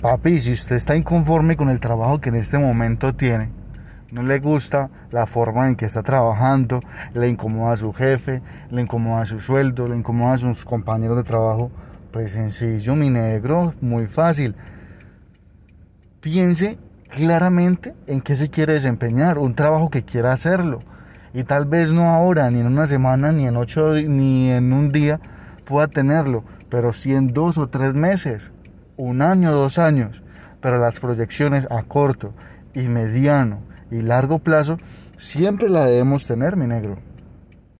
Papi, si usted está inconforme con el trabajo que en este momento tiene, no le gusta la forma en que está trabajando, le incomoda a su jefe, le incomoda a su sueldo, le incomoda a sus compañeros de trabajo, pues sencillo, mi negro, muy fácil. Piense claramente en qué se quiere desempeñar, un trabajo que quiera hacerlo. Y tal vez no ahora, ni en una semana, ni en ocho, ni en un día pueda tenerlo, pero sí en dos o tres meses un año, dos años, pero las proyecciones a corto y mediano y largo plazo siempre la debemos tener, mi negro.